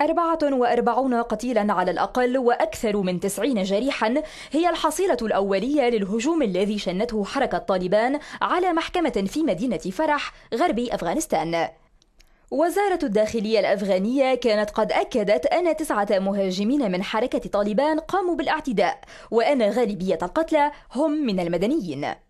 44 قتيلا على الأقل وأكثر من 90 جريحا هي الحصيلة الأولية للهجوم الذي شنته حركة طالبان على محكمة في مدينة فرح غرب أفغانستان وزارة الداخلية الأفغانية كانت قد أكدت أن تسعة مهاجمين من حركة طالبان قاموا بالاعتداء وأن غالبية القتلى هم من المدنيين